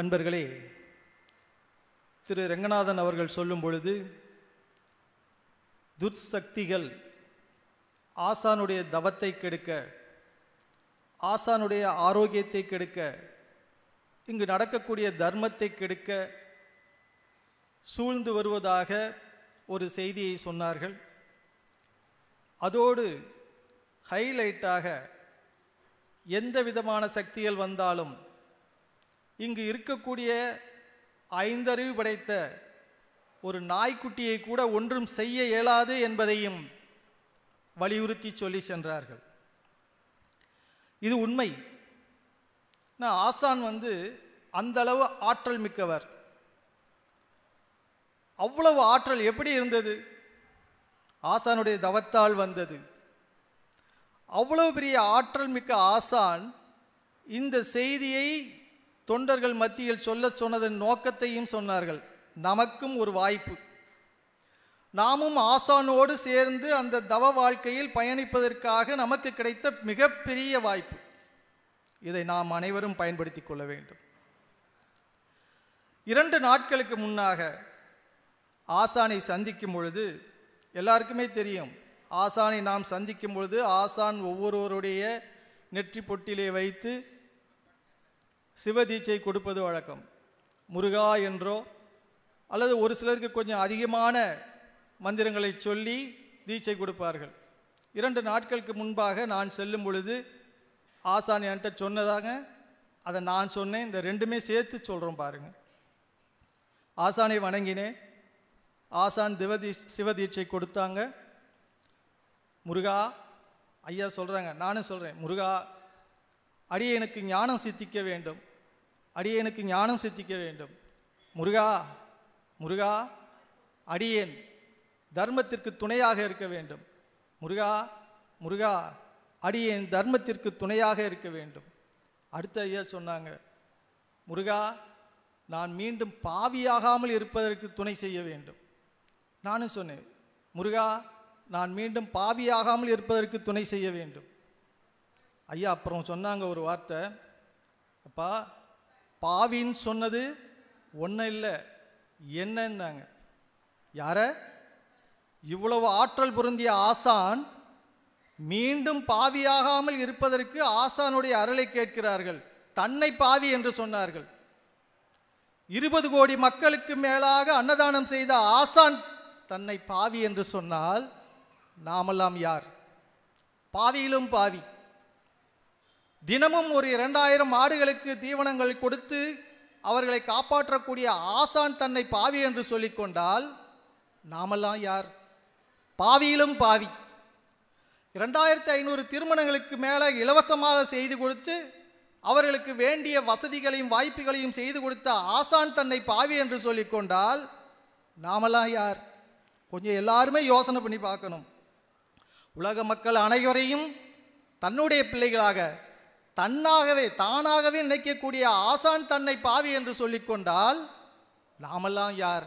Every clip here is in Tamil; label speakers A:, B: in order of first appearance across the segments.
A: அன்பர்களே திரு ரங்கநாதன் அவர்கள் சொல்லும் பொழுது துர்சக்திகள் ஆசானுடைய தவத்தை கெடுக்க ஆசானுடைய ஆரோக்கியத்தை கெடுக்க இங்கு நடக்கக்கூடிய தர்மத்தை கெடுக்க சூழ்ந்து வருவதாக ஒரு செய்தியை சொன்னார்கள் அதோடு ஹைலைட்டாக எந்த விதமான சக்திகள் வந்தாலும் இங்கு இருக்கக்கூடிய ஐந்தறிவு படைத்த ஒரு நாய்க்குட்டியை கூட ஒன்றும் செய்ய இயலாது என்பதையும் வலியுறுத்தி சொல்லி சென்றார்கள் இது உண்மை நான் ஆசான் வந்து அந்த அளவு ஆற்றல் மிக்கவர் அவ்வளவு ஆற்றல் எப்படி இருந்தது ஆசானுடைய தவத்தால் வந்தது அவ்வளவு பெரிய ஆற்றல் மிக்க ஆசான் இந்த செய்தியை தொண்டர்கள் மத்தியில் சொல்ல சொன்னதன் நோக்கத்தையும் சொன்னார்கள் நமக்கும் ஒரு வாய்ப்பு நாமும் ஆசானோடு சேர்ந்து அந்த தவ வாழ்க்கையில் பயணிப்பதற்காக நமக்கு கிடைத்த மிகப்பெரிய வாய்ப்பு இதை நாம் அனைவரும் பயன்படுத்தி கொள்ள வேண்டும் இரண்டு நாட்களுக்கு முன்னாக ஆசானை சந்திக்கும் பொழுது எல்லாருக்குமே தெரியும் ஆசானை நாம் சந்திக்கும் பொழுது ஆசான் ஒவ்வொருவருடைய நெற்றி பொட்டிலே வைத்து சிவதீட்சை கொடுப்பது வழக்கம் முருகா என்றோ அல்லது ஒரு சிலருக்கு கொஞ்சம் அதிகமான மந்திரங்களை சொல்லி தீட்சை கொடுப்பார்கள் இரண்டு நாட்களுக்கு முன்பாக நான் செல்லும் பொழுது ஆசான் என்கிட்ட சொன்னதாங்க அதை நான் சொன்னேன் இந்த ரெண்டுமே சேர்த்து சொல்கிறோம் பாருங்கள் ஆசானை வணங்கினேன் ஆசான் திவதீ சிவதீட்சை கொடுத்தாங்க முருகா ஐயா சொல்கிறாங்க நானும் சொல்கிறேன் முருகா அடியே எனக்கு ஞானம் சித்திக்க வேண்டும் அடியே எனக்கு ஞானம் சித்திக்க வேண்டும் முருகா முருகா அடியேன் தர்மத்திற்கு துணையாக இருக்க வேண்டும் முருகா முருகா அடியேன் தர்மத்திற்கு துணையாக இருக்க வேண்டும் அடுத்த ஐயா சொன்னாங்க முருகா நான் மீண்டும் பாவியாகாமல் இருப்பதற்கு துணை செய்ய வேண்டும் நானும் சொன்னேன் முருகா நான் மீண்டும் பாவியாகாமல் இருப்பதற்கு துணை செய்ய வேண்டும் ஐயா அப்புறம் சொன்னாங்க ஒரு வார்த்தை அப்பா பாவின்னு சொன்னது ஒன்றும் இல்லை என்னன்னாங்க யார இவ்வளவு ஆற்றல் பொருந்திய ஆசான் மீண்டும் பாவியாகாமல் இருப்பதற்கு ஆசானுடைய அருளை கேட்கிறார்கள் தன்னை பாவி என்று சொன்னார்கள் இருபது கோடி மக்களுக்கு மேலாக அன்னதானம் செய்த ஆசான் தன்னை பாவி என்று சொன்னால் நாமெல்லாம் யார் பாவியிலும் பாவி தினமும் ஒரு இரண்டாயிரம் ஆடுகளுக்கு தீவனங்கள் கொடுத்து அவர்களை காப்பாற்றக்கூடிய ஆசான் தன்னை பாவி என்று சொல்லிக்கொண்டால் நாமெல்லாம் யார் பாவியிலும் பாவி இரண்டாயிரத்தி ஐநூறு திருமணங்களுக்கு மேலே இலவசமாக செய்து கொடுத்து அவர்களுக்கு வேண்டிய வசதிகளையும் வாய்ப்புகளையும் செய்து கொடுத்த ஆசான் தன்னை பாவி என்று சொல்லிக்கொண்டால் நாமெல்லாம் யார் கொஞ்சம் எல்லாருமே யோசனை பண்ணி பார்க்கணும் உலக மக்கள் அனைவரையும் தன்னுடைய பிள்ளைகளாக தன்னாகவே தானாகவே நினைக்கக்கூடிய ஆசான் தன்னை பாவி என்று சொல்லிக்கொண்டால் நாமெல்லாம் யார்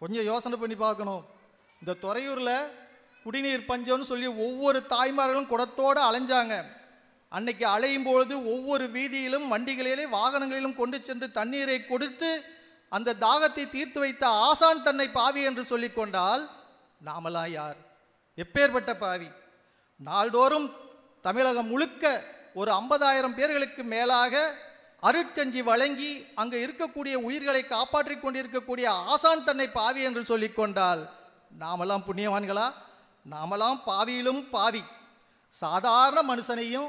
A: கொஞ்சம் யோசனை பண்ணி பார்க்கணும் இந்த துறையூரில் குடிநீர் பஞ்சம்னு சொல்லி ஒவ்வொரு தாய்மார்களும் குடத்தோடு அலைஞ்சாங்க அன்னைக்கு அலையும் பொழுது ஒவ்வொரு வீதியிலும் வண்டிகளிலே வாகனங்களிலும் கொண்டு சென்று தண்ணீரை கொடுத்து அந்த தாகத்தை தீர்த்து வைத்த ஆசான் தன்னை பாவி என்று சொல்லிக்கொண்டால் நாமெல்லாம் யார் எப்பேற்பட்ட பாவி நாள்தோறும் தமிழகம் முழுக்க ஒரு ஐம்பதாயிரம் பேர்களுக்கு மேலாக அருட்கஞ்சி வழங்கி அங்கே இருக்கக்கூடிய உயிர்களை காப்பாற்றி கொண்டிருக்கக்கூடிய ஆசான் தன்னை பாவி என்று சொல்லி கொண்டால் நாமெல்லாம் புண்ணியவான்களா நாமெல்லாம் பாவியிலும் பாவி சாதாரண மனுஷனையும்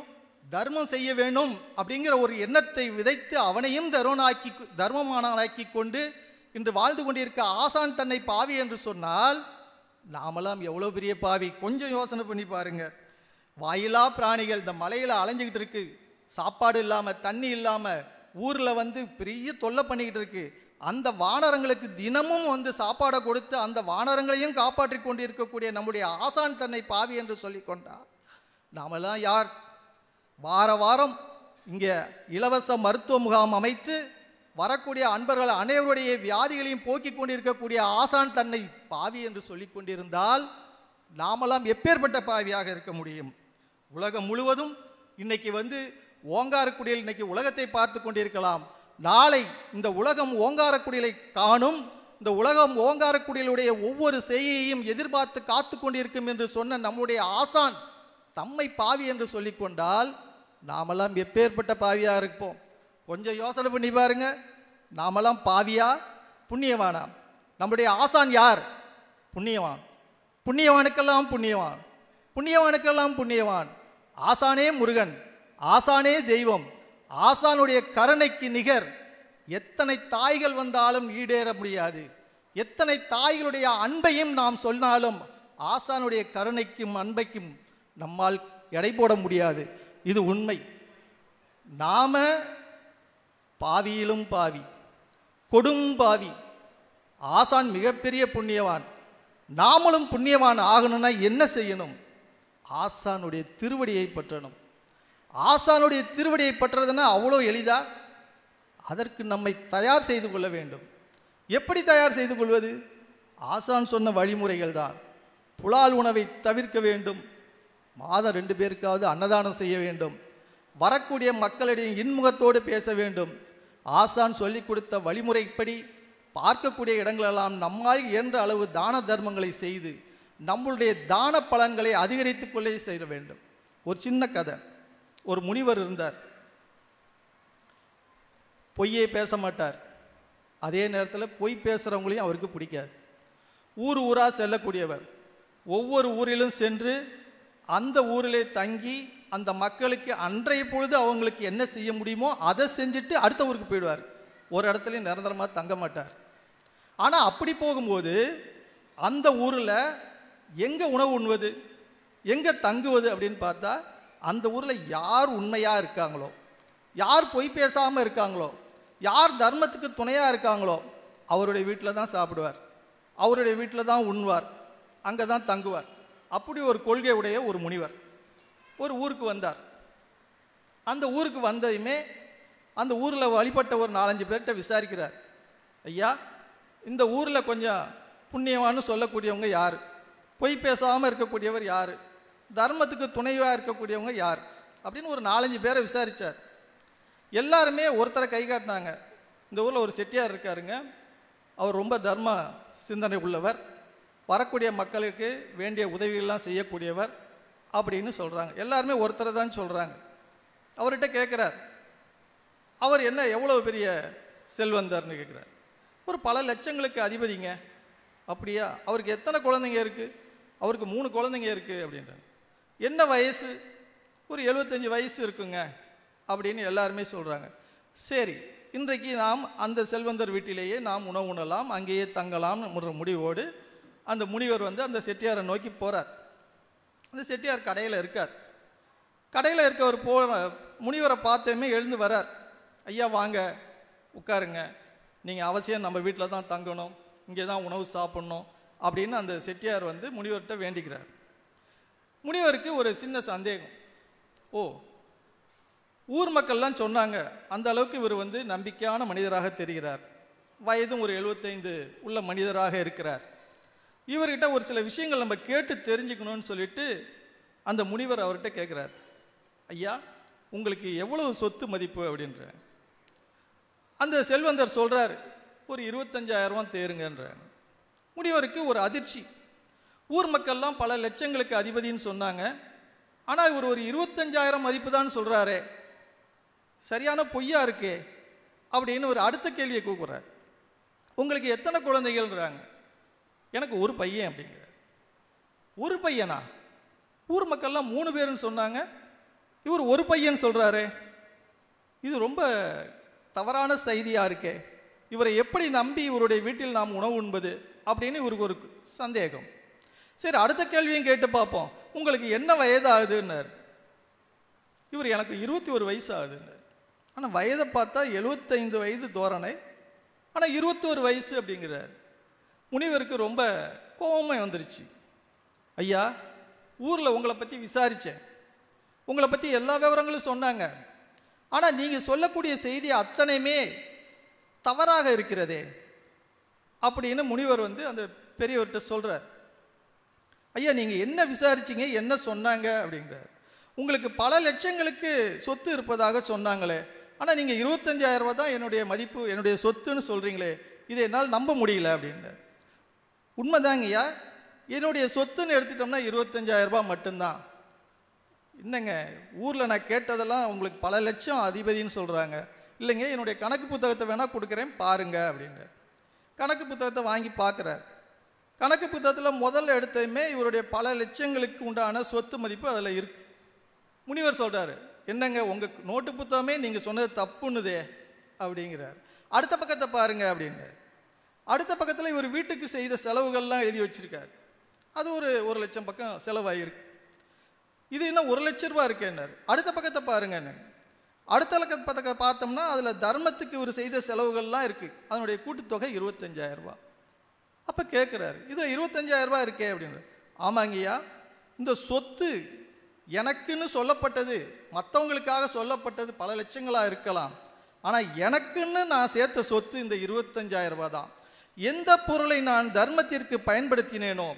A: தர்மம் செய்ய வேண்டும் அப்படிங்கிற ஒரு எண்ணத்தை விதைத்து அவனையும் தருணாக்கி தர்மமானாக்கி கொண்டு இன்று வாழ்ந்து கொண்டிருக்க ஆசான் தன்னை பாவி என்று சொன்னால் நாமெல்லாம் எவ்வளோ பெரிய பாவி கொஞ்சம் யோசனை பண்ணி பாருங்கள் வாயிலா பிராணிகள் இந்த மலையில் அலைஞ்சிக்கிட்டு இருக்கு சாப்பாடு இல்லாமல் தண்ணி இல்லாமல் ஊரில் வந்து பெரிய தொல்லை பண்ணிக்கிட்டு இருக்கு அந்த வானரங்களுக்கு தினமும் வந்து சாப்பாடை கொடுத்து அந்த வானரங்களையும் காப்பாற்றி கொண்டு இருக்கக்கூடிய நம்முடைய ஆசான் தன்னை பாவி என்று சொல்லி கொண்டா நாமெல்லாம் யார் வார வாரம் இங்கே இலவச மருத்துவ முகாம் அமைத்து வரக்கூடிய அன்பர்கள் அனைவருடைய வியாதிகளையும் போக்கிக் கொண்டிருக்கக்கூடிய ஆசான் தன்னை பாவி என்று சொல்லி கொண்டிருந்தால் நாமெல்லாம் எப்பேற்பட்ட பாவியாக இருக்க முடியும் உலகம் முழுவதும் இன்னைக்கு வந்து ஓங்காரக்குடியில் இன்னைக்கு உலகத்தை பார்த்து கொண்டிருக்கலாம் நாளை இந்த உலகம் ஓங்காரக்குடியலை காணும் இந்த உலகம் ஓங்காரக்குடியிலுடைய ஒவ்வொரு செய்யையும் எதிர்பார்த்து காத்து கொண்டிருக்கும் என்று சொன்ன நம்முடைய ஆசான் தம்மை பாவி என்று சொல்லிக்கொண்டால் நாமெல்லாம் எப்பேற்பட்ட பாவியாக இருப்போம் கொஞ்சம் யோசனை பண்ணி பாருங்க நாமெல்லாம் பாவியா புண்ணியவானா நம்முடைய ஆசான் யார் புண்ணியவான் புண்ணியவானுக்கெல்லாம் புண்ணியவான் புண்ணியவானுக்கெல்லாம் புண்ணியவான் ஆசானே முருகன் ஆசானே தெய்வம் ஆசானுடைய கருணைக்கு நிகர் எத்தனை தாய்கள் வந்தாலும் ஈடேற முடியாது எத்தனை தாய்களுடைய அன்பையும் நாம் சொன்னாலும் ஆசானுடைய கருணைக்கும் அன்பைக்கும் நம்மால் எடை போட முடியாது இது உண்மை நாம பாவியிலும் பாவி கொடும் பாவி ஆசான் மிகப்பெரிய புண்ணியவான் நாமளும் புண்ணியவான் ஆகணும்னா என்ன செய்யணும் ஆசானுடைய திருவடியை பற்றணும் ஆசானுடைய திருவடியை பற்றுறதுன்னா அவ்வளோ எளிதா அதற்கு நம்மை தயார் செய்து கொள்ள வேண்டும் எப்படி தயார் செய்து கொள்வது ஆசான் சொன்ன வழிமுறைகள் தான் புலால் உணவை தவிர்க்க வேண்டும் மாதம் ரெண்டு பேருக்காவது அன்னதானம் செய்ய வேண்டும் வரக்கூடிய மக்களிடையே இன்முகத்தோடு பேச வேண்டும் ஆசான் சொல்லிக் கொடுத்த வழிமுறைப்படி பார்க்கக்கூடிய இடங்களெல்லாம் நம்மால் என்ற அளவு தான தர்மங்களை செய்து நம்மளுடைய தான பலன்களை அதிகரித்துக் கொள்ளே செய்ய வேண்டும் ஒரு சின்ன கதை ஒரு முனிவர் இருந்தார் பொய்யே பேச மாட்டார் அதே நேரத்தில் பொய் பேசுகிறவங்களையும் அவருக்கு பிடிக்காது ஊர் ஊராக செல்லக்கூடியவர் ஒவ்வொரு ஊரிலும் சென்று அந்த ஊரிலே தங்கி அந்த மக்களுக்கு அன்றைய பொழுது அவங்களுக்கு என்ன செய்ய முடியுமோ அதை செஞ்சுட்டு அடுத்த ஊருக்கு போயிடுவார் ஒரு இடத்துலையும் நிரந்தரமாக தங்க மாட்டார் ஆனால் அப்படி போகும்போது அந்த ஊரில் எங்கே உணவு உண்வது எங்கே தங்குவது அப்படின்னு பார்த்தா அந்த ஊரில் யார் உண்மையாக இருக்காங்களோ யார் பொய் பேசாமல் இருக்காங்களோ யார் தர்மத்துக்கு துணையாக இருக்காங்களோ அவருடைய வீட்டில் தான் சாப்பிடுவார் அவருடைய வீட்டில் தான் உண்வார் அங்கே தான் தங்குவார் அப்படி ஒரு கொள்கை உடைய ஒரு முனிவர் ஒரு ஊருக்கு வந்தார் அந்த ஊருக்கு வந்ததுமே அந்த ஊரில் வழிபட்ட ஒரு நாலஞ்சு பேர்கிட்ட விசாரிக்கிறார் ஐயா இந்த ஊரில் கொஞ்சம் புண்ணியமானு சொல்லக்கூடியவங்க யார் பொய் பேசாமல் இருக்கக்கூடியவர் யார் தர்மத்துக்கு துணைவாக இருக்கக்கூடியவங்க யார் அப்படின்னு ஒரு நாலஞ்சு பேரை விசாரித்தார் எல்லாருமே ஒருத்தரை கை காட்டினாங்க இந்த ஊரில் ஒரு செட்டியார் இருக்காருங்க அவர் ரொம்ப தர்ம சிந்தனை உள்ளவர் வரக்கூடிய மக்களுக்கு வேண்டிய உதவிகள்லாம் செய்யக்கூடியவர் அப்படின்னு சொல்கிறாங்க எல்லாருமே ஒருத்தரை தான் சொல்கிறாங்க அவர்கிட்ட கேட்குறார் அவர் என்ன எவ்வளோ பெரிய செல்வந்தார்னு கேட்குறார் ஒரு பல லட்சங்களுக்கு அதிபதிங்க அப்படியா அவருக்கு எத்தனை குழந்தைங்க இருக்குது அவருக்கு மூணு குழந்தைங்க இருக்குது அப்படின்றாங்க என்ன வயசு ஒரு எழுபத்தஞ்சி வயசு இருக்குங்க அப்படின்னு எல்லாருமே சொல்கிறாங்க சரி இன்றைக்கு நாம் அந்த செல்வந்தர் வீட்டிலேயே நாம் உணவு உணலாம் அங்கேயே தங்கலாம்னு முடிவோடு அந்த முனிவர் வந்து அந்த செட்டியாரை நோக்கி போகிறார் அந்த செட்டியார் கடையில் இருக்கார் கடையில் இருக்கவர் போ முனிவரை பார்த்தேமே எழுந்து வரார் ஐயா வாங்க உட்காருங்க நீங்கள் அவசியம் நம்ம வீட்டில் தான் தங்கணும் இங்கே தான் உணவு சாப்பிட்ணும் அப்படின்னு அந்த செட்டியார் வந்து முனிவர்கிட்ட வேண்டிக்கிறார் முனிவருக்கு ஒரு சின்ன சந்தேகம் ஓ ஊர் மக்கள்லாம் சொன்னாங்க அந்த அளவுக்கு இவர் வந்து நம்பிக்கையான மனிதராக தெரிகிறார் வயதும் ஒரு எழுபத்தைந்து உள்ள மனிதராக இருக்கிறார் இவர்கிட்ட ஒரு சில விஷயங்கள் நம்ம கேட்டு தெரிஞ்சுக்கணும்னு சொல்லிட்டு அந்த முனிவர் அவர்கிட்ட கேட்குறார் ஐயா உங்களுக்கு எவ்வளவு சொத்து மதிப்பு அப்படின்ற அந்த செல்வந்தர் சொல்கிறார் ஒரு ரூபா தேருங்கன்றார் முனிவருக்கு ஒரு அதிர்ச்சி ஊர் மக்கள்லாம் பல லட்சங்களுக்கு அதிபதின்னு சொன்னாங்க ஆனால் இவர் ஒரு இருபத்தஞ்சாயிரம் மதிப்பு தான் சொல்கிறாரே சரியான பொய்யா இருக்கே அப்படின்னு ஒரு அடுத்த கேள்வியை கூப்பிட்றார் உங்களுக்கு எத்தனை குழந்தைகள்ன்றாங்க எனக்கு ஒரு பையன் அப்படிங்கிறார் ஒரு பையனா ஊர் மக்கள்லாம் மூணு பேருன்னு சொன்னாங்க இவர் ஒரு பையன் சொல்கிறாரு இது ரொம்ப தவறான செய்தியாக இருக்கே இவரை எப்படி நம்பி இவருடைய வீட்டில் நாம் உணவு உண்பது அப்படின்னு இவருக்கு ஒரு சந்தேகம் சரி அடுத்த கேள்வியும் கேட்டு பார்ப்போம் உங்களுக்கு என்ன வயது ஆகுதுன்னார் இவர் எனக்கு இருபத்தி ஒரு வயசு ஆகுதுன்னார் ஆனால் வயதை பார்த்தா எழுபத்தைந்து வயது தோரணை ஆனால் இருபத்தோரு வயசு அப்படிங்கிறார் முனிவருக்கு ரொம்ப கோபமே வந்துருச்சு ஐயா ஊரில் உங்களை பற்றி விசாரித்தேன் உங்களை பற்றி எல்லா விவரங்களும் சொன்னாங்க ஆனால் நீங்கள் சொல்லக்கூடிய செய்தி அத்தனையுமே தவறாக இருக்கிறதே அப்படின்னு முனிவர் வந்து அந்த பெரியவர்கிட்ட சொல்கிறார் ஐயா நீங்கள் என்ன விசாரிச்சிங்க என்ன சொன்னாங்க அப்படிங்கிறார் உங்களுக்கு பல லட்சங்களுக்கு சொத்து இருப்பதாக சொன்னாங்களே ஆனால் நீங்கள் இருபத்தஞ்சாயிரம் ரூபா தான் என்னுடைய மதிப்பு என்னுடைய சொத்துன்னு சொல்கிறீங்களே இதை என்னால் நம்ப முடியல அப்படின்றார் ஐயா என்னுடைய சொத்துன்னு எடுத்துட்டோம்னா இருபத்தஞ்சாயிரம் ரூபா மட்டும்தான் என்னங்க ஊரில் நான் கேட்டதெல்லாம் உங்களுக்கு பல லட்சம் அதிபதினு சொல்கிறாங்க இல்லைங்க என்னுடைய கணக்கு புத்தகத்தை வேணால் கொடுக்குறேன் பாருங்கள் அப்படின்றார் கணக்கு புத்தகத்தை வாங்கி பார்க்குறார் கணக்கு புத்தகத்தில் முதல்ல எடுத்தையுமே இவருடைய பல லட்சங்களுக்கு உண்டான சொத்து மதிப்பு அதில் இருக்குது முனிவர் சொல்கிறாரு என்னங்க உங்கள் நோட்டு புத்தகமே நீங்கள் சொன்னது தப்புன்னுதே அப்படிங்கிறார் அடுத்த பக்கத்தை பாருங்க அப்படின்னு அடுத்த பக்கத்தில் இவர் வீட்டுக்கு செய்த செலவுகள்லாம் எழுதி வச்சுருக்கார் அது ஒரு ஒரு லட்சம் பக்கம் செலவாகிருக்கு இது இன்னும் ஒரு லட்ச ரூபா இருக்கேன்னார் அடுத்த பக்கத்தை பாருங்க என்ன அடுத்த பதக்க பார்த்தோம்னா அதில் தர்மத்துக்கு இவர் செய்த செலவுகள்லாம் இருக்குது அதனுடைய கூட்டுத்தொகை ரூபா அப்போ கேட்குறாரு இதில் ரூபா இருக்கே அப்படின்னு ஆமாங்கய்யா இந்த சொத்து எனக்குன்னு சொல்லப்பட்டது மற்றவங்களுக்காக சொல்லப்பட்டது பல லட்சங்களாக இருக்கலாம் ஆனால் எனக்குன்னு நான் சேர்த்த சொத்து இந்த ரூபா தான் எந்த பொருளை நான் தர்மத்திற்கு பயன்படுத்தினேனோ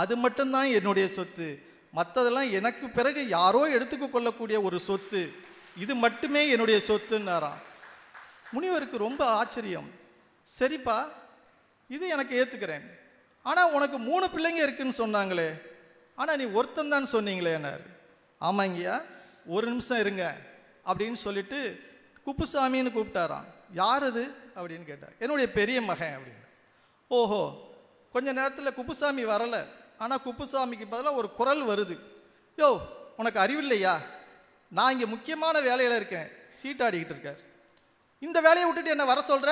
A: அது மட்டும்தான் என்னுடைய சொத்து மற்றதெல்லாம் எனக்கு பிறகு யாரோ எடுத்துக்கொள்ளக்கூடிய ஒரு சொத்து இது மட்டுமே என்னுடைய சொத்துன்னாராம் முனிவருக்கு ரொம்ப ஆச்சரியம் சரிப்பா இது எனக்கு ஏற்றுக்கிறேன் ஆனால் உனக்கு மூணு பிள்ளைங்க இருக்குன்னு சொன்னாங்களே ஆனால் நீ ஒருத்தந்தான் சொன்னீங்களே என்னார் ஆமாங்கய்யா ஒரு நிமிஷம் இருங்க அப்படின்னு சொல்லிட்டு குப்புசாமின்னு கூப்பிட்டாராம் யார் அது அப்படின்னு கேட்டார் என்னுடைய பெரிய மகன் அப்படின்னு ஓஹோ கொஞ்ச நேரத்தில் குப்புசாமி வரலை ஆனால் குப்புசாமிக்கு பதிலாக ஒரு குரல் வருது யோ உனக்கு அறிவில்லையா நான் இங்கே முக்கியமான வேலையில் இருக்கேன் சீட்டாடிக்கிட்டு இருக்கார் இந்த வேலையை விட்டுட்டு என்ன வர சொல்கிற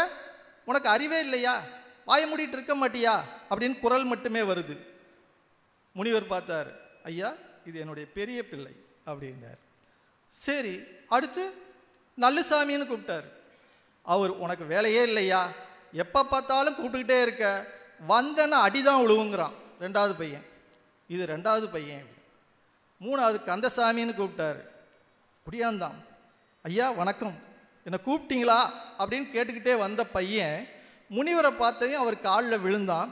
A: உனக்கு அறிவே இல்லையா வாய மூடிட்டு இருக்க மாட்டியா அப்படின்னு குரல் மட்டுமே வருது முனிவர் பார்த்தார் ஐயா இது என்னுடைய பெரிய பிள்ளை அப்படின்னார் சரி அடுத்து நல்லுசாமின்னு கூப்பிட்டார் அவர் உனக்கு வேலையே இல்லையா எப்போ பார்த்தாலும் கூப்பிட்டுக்கிட்டே இருக்க வந்தன அடிதான் உழுவுங்கிறான் ரெண்டாவது பையன் இது ரெண்டாவது பையன் மூணாவது கந்தசாமின்னு கூப்பிட்டாரு முடியாந்தான் ஐயா வணக்கம் என்னை கூப்பிட்டீங்களா அப்படின்னு கேட்டுக்கிட்டே வந்த பையன் முனிவரை பார்த்ததையும் அவர் காலில் விழுந்தான்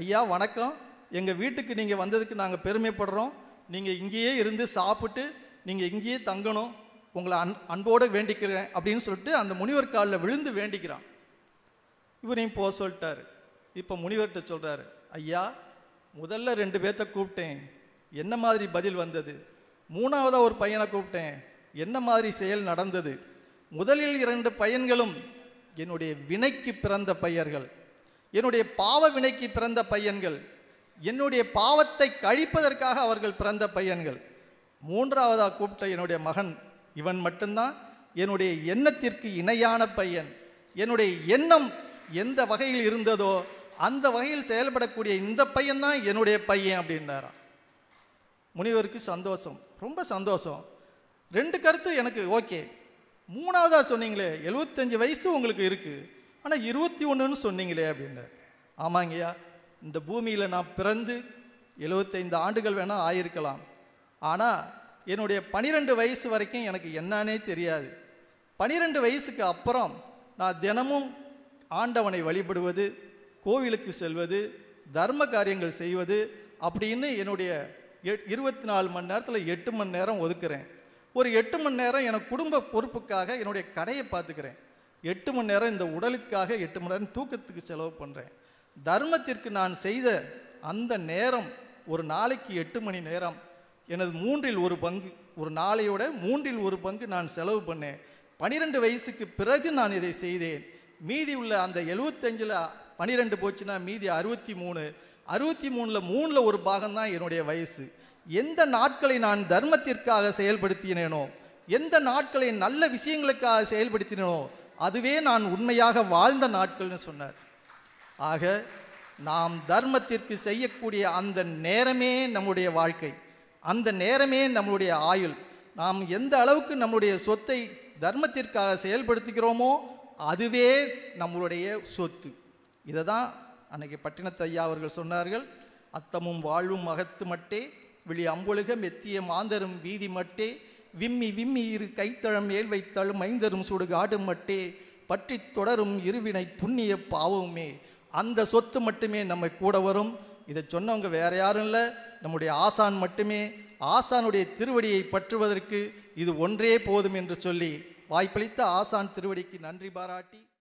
A: ஐயா வணக்கம் எங்கள் வீட்டுக்கு நீங்கள் வந்ததுக்கு நாங்கள் பெருமைப்படுறோம் நீங்கள் இங்கேயே இருந்து சாப்பிட்டு நீங்கள் இங்கேயே தங்கணும் உங்களை அன் அன்போடு வேண்டிக்கிறேன் அப்படின்னு சொல்லிட்டு அந்த முனிவர் காலில் விழுந்து வேண்டிக்கிறான் இவரையும் போக சொல்லிட்டாரு இப்போ முனிவர்கிட்ட சொல்கிறாரு ஐயா முதல்ல ரெண்டு பேர்த்த கூப்பிட்டேன் என்ன மாதிரி பதில் வந்தது மூணாவதாக ஒரு பையனை கூப்பிட்டேன் என்ன மாதிரி செயல் நடந்தது முதலில் இரண்டு பையன்களும் என்னுடைய வினைக்கு பிறந்த பையர்கள் என்னுடைய பாவ வினைக்கு பிறந்த பையன்கள் என்னுடைய பாவத்தை கழிப்பதற்காக அவர்கள் பிறந்த பையன்கள் மூன்றாவதாக கூப்பிட்ட என்னுடைய மகன் இவன் மட்டும்தான் என்னுடைய எண்ணத்திற்கு இணையான பையன் என்னுடைய எண்ணம் எந்த வகையில் இருந்ததோ அந்த வகையில் செயல்படக்கூடிய இந்த பையன்தான் என்னுடைய பையன் அப்படின்னாராம் முனிவருக்கு சந்தோஷம் ரொம்ப சந்தோஷம் ரெண்டு கருத்து எனக்கு ஓகே மூணாவதாக சொன்னீங்களே எழுபத்தஞ்சி வயசு உங்களுக்கு இருக்குது ஆனால் இருபத்தி ஒன்றுன்னு சொன்னீங்களே அப்படின்னு ஆமாங்கய்யா இந்த பூமியில் நான் பிறந்து எழுபத்தைந்து ஆண்டுகள் வேணால் ஆயிருக்கலாம் ஆனால் என்னுடைய பனிரெண்டு வயசு வரைக்கும் எனக்கு என்னன்னே தெரியாது பனிரெண்டு வயசுக்கு அப்புறம் நான் தினமும் ஆண்டவனை வழிபடுவது கோவிலுக்கு செல்வது தர்ம காரியங்கள் செய்வது அப்படின்னு என்னுடைய இருபத்தி நாலு மணி நேரத்தில் எட்டு மணி நேரம் ஒதுக்குறேன் ஒரு எட்டு மணி நேரம் எனக்கு குடும்ப பொறுப்புக்காக என்னுடைய கடையை பார்த்துக்கிறேன் எட்டு மணி நேரம் இந்த உடலுக்காக எட்டு மணி நேரம் தூக்கத்துக்கு செலவு பண்ணுறேன் தர்மத்திற்கு நான் செய்த அந்த நேரம் ஒரு நாளைக்கு எட்டு மணி நேரம் எனது மூன்றில் ஒரு பங்கு ஒரு நாளையோட மூன்றில் ஒரு பங்கு நான் செலவு பண்ணேன் பனிரெண்டு வயசுக்கு பிறகு நான் இதை செய்தேன் மீதி உள்ள அந்த எழுவத்தஞ்சில் பனிரெண்டு போச்சுன்னா மீதி அறுபத்தி மூணு அறுபத்தி மூணில் மூணில் ஒரு பாகம்தான் என்னுடைய வயசு எந்த நாட்களை நான் தர்மத்திற்காக செயல்படுத்தினேனோ எந்த நாட்களை நல்ல விஷயங்களுக்காக செயல்படுத்தினேனோ அதுவே நான் உண்மையாக வாழ்ந்த நாட்கள்னு சொன்னார் ஆக நாம் தர்மத்திற்கு செய்யக்கூடிய அந்த நேரமே நம்முடைய வாழ்க்கை அந்த நேரமே நம்மளுடைய ஆயுள் நாம் எந்த அளவுக்கு நம்முடைய சொத்தை தர்மத்திற்காக செயல்படுத்துகிறோமோ அதுவே நம்மளுடைய சொத்து இதை தான் அன்றைக்கி பட்டினத்தையா அவர்கள் சொன்னார்கள் அத்தமும் வாழ்வும் மகத்து மட்டே விழி அம்புலகம் மெத்திய மாந்தரும் வீதி மட்டே விம்மி விம்மி இரு கைத்தழம் ஏல் வைத்தாலும் ஐந்தரும் சுடுகாடும் மட்டே பற்றி தொடரும் இருவினை புண்ணிய பாவமுமே அந்த சொத்து மட்டுமே நம்மை கூட வரும் இதை சொன்னவங்க வேற யாரும் இல்லை நம்முடைய ஆசான் மட்டுமே ஆசானுடைய திருவடியை பற்றுவதற்கு இது ஒன்றே போதும் என்று சொல்லி வாய்ப்பளித்த ஆசான் திருவடிக்கு நன்றி பாராட்டி